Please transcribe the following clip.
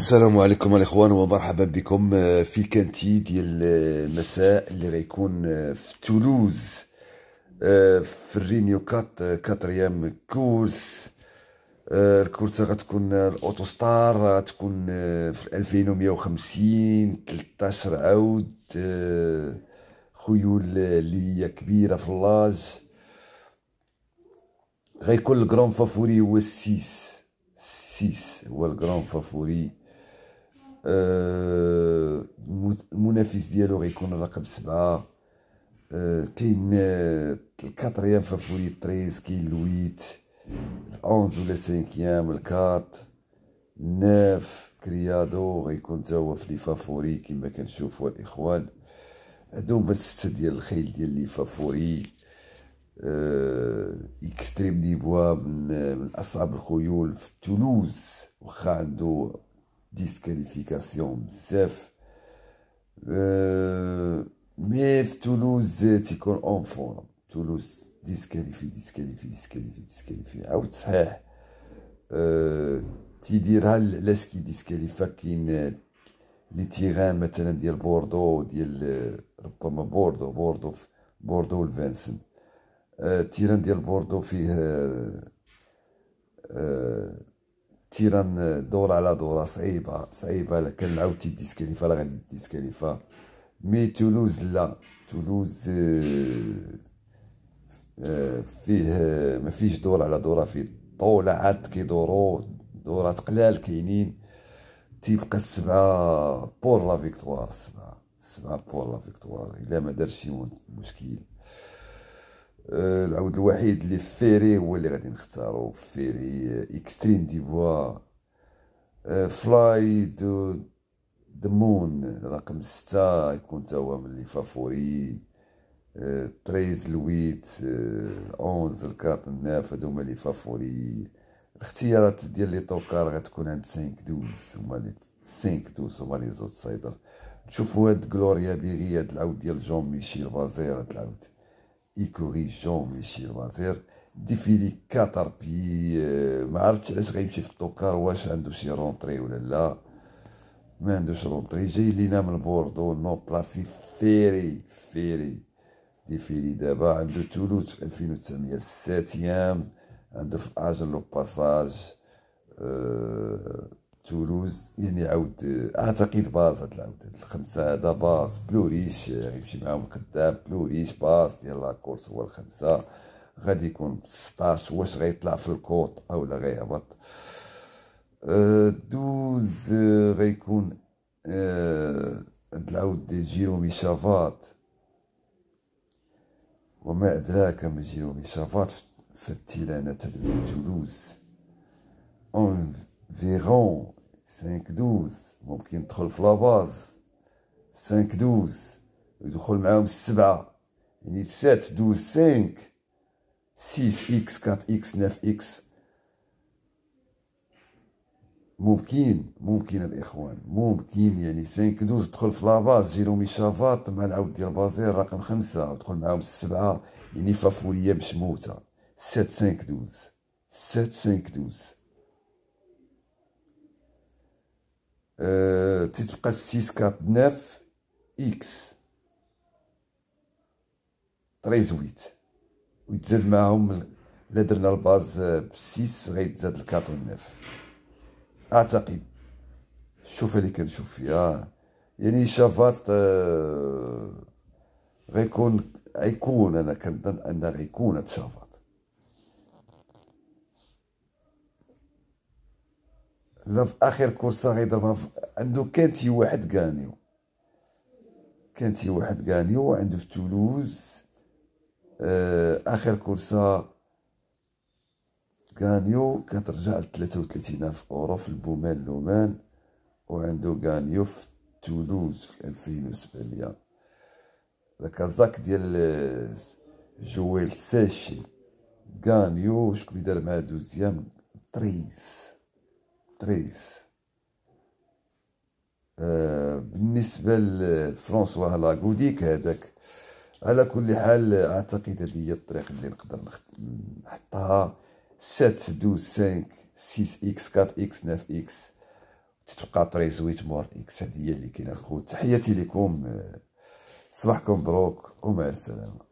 السلام عليكم الاخوان ومرحبا بكم آه، في كانتي ديال المساء آه، اللي غيكون آه، في تولوز في الرينيو كات كاتريام كورس الكورس غتكون الاوتوستار غتكون في 2150 13 عود خيول اللي هي كبيره في اللاج غيكون الكرون فافوري هو السيس السيس هو الكرون فافوري المنافس آه، ديالو غيكون رقم سبعة آه، كاين آه، الكاتريام فافوري تريز كاين الويت الأونز ولا سانكيام الكات ناف كريادو غيكون تا هو في لي فافوري كيما كنشوفو الإخوان هادو هما ستة ديال الخيل ديال لي فافوري اكستريم ديبوا من, من أصعب الخيول في تولوز واخا عندو disqualification بزاف مي في تولوز تيكون اون فورم تولوز ديسكاليفي ديسكاليفي ديسكاليفي ديسكاليفي عاود تصحيح تيديرها علاش كيديسكاليفا كاين لي تيغان مثلا ديال بوردو ديال ربما بوردو بوردو بوردو والفانسن التيران ديال بوردو فيه تيران آه، دور على دورة صعيبة صعيبة كان عاود ديسكاليفا لا غادي ديسكاليفا مي تولوز لا تولوز آه، آه، فيه ما فيش دور على دورة فيه طولة عاد كيدورو دورات قلال كاينين تيبقى السبعة بور لا فيكتوار السبعة السبعة بور لا فيكتوار إلا ما دارش شي مشكل آه، العود الوحيد اللي فيري هو اللي غادي نختارو فيري اكستريم دي بوا فلاي دو دمون رقم ستة يكون تا هو من لي فافوري آه، تريز لويت آه، اونز الكات الناف هادو هما لي فافوري الاختيارات ديال لي طوكار غتكون عند سانك دوز هما لي سانك دوز هما لي زوت سايدر نشوفو هاد كلوريا بيغي هاد العود ديال جون ميشيل بازير هاد العود ik corrigeons, monsieur, va faire difficile catarpi march les rimes chef tocar ou est en dossier rentré ou là même de son trésor il n'a le bord au nom ferry ferry difficile de bas en de toulouse en fin de semaine septième en de phase le passage euh, تولوز يعني عاود اعتقد باص هاد العاود هاد الخمسه هذا باص بلوريش غيمشي معاهم قدام بلوريش باص ديال لاكورس هو الخمسه غادي يكون سطاش 16 واش غيطلع في الكوط اولا غيهبط أه، دوز غيكون أه، هاد العاود ديال جيرومي شافات وما ادراك ما جيرومي شافات في التيلانه تاع تولوز اون فيرون دوز ممكن يدخل في لاباز سانك دوز ويدخل معاهم السبعة يعني سات دوز سانك سيس اكس كات اكس ناف اكس ممكن ممكن الاخوان ممكن يعني سانك دوز تدخل في لاباز جيرومي شافات مع العود ديال بازير رقم خمسة وتدخل معاهم السبعة يعني فافورية مشموتة موتة سات سانك دوز سات سانك دوز تتبقى سيس نف إكس طريز ويت ويتزاد معاهم لدرنا الباز بسيس غيتزاد الكات والناف أعتقد الشوفة اللي كنشوف فيها يعني شافات غيكون غيكون أنا كنظن أن غيكون هاد لا في اخر كورسه غيضربها عنده كانتي واحد غانيو كانتي واحد غانيو عنده في تولوز آه، اخر كورسه غانيو كترجع ل 33000 الف اورو في البومان لومان وعنده غانيو في تولوز في 2700 الكازاك ديال جويل ساشي غانيو شكون اللي دار معاه دوزيام تريس تريس آه بالنسبة لفرانسوا لاغوديك هذاك على كل حال اعتقد هذه هي الطريق اللي نقدر نحطها 7 12 5 6 اكس 4 اكس 9 اكس تتبقى تريس ويت مور اكس هذه هي اللي كاينه الخوت تحياتي لكم آه، صباحكم مبروك ومع السلامه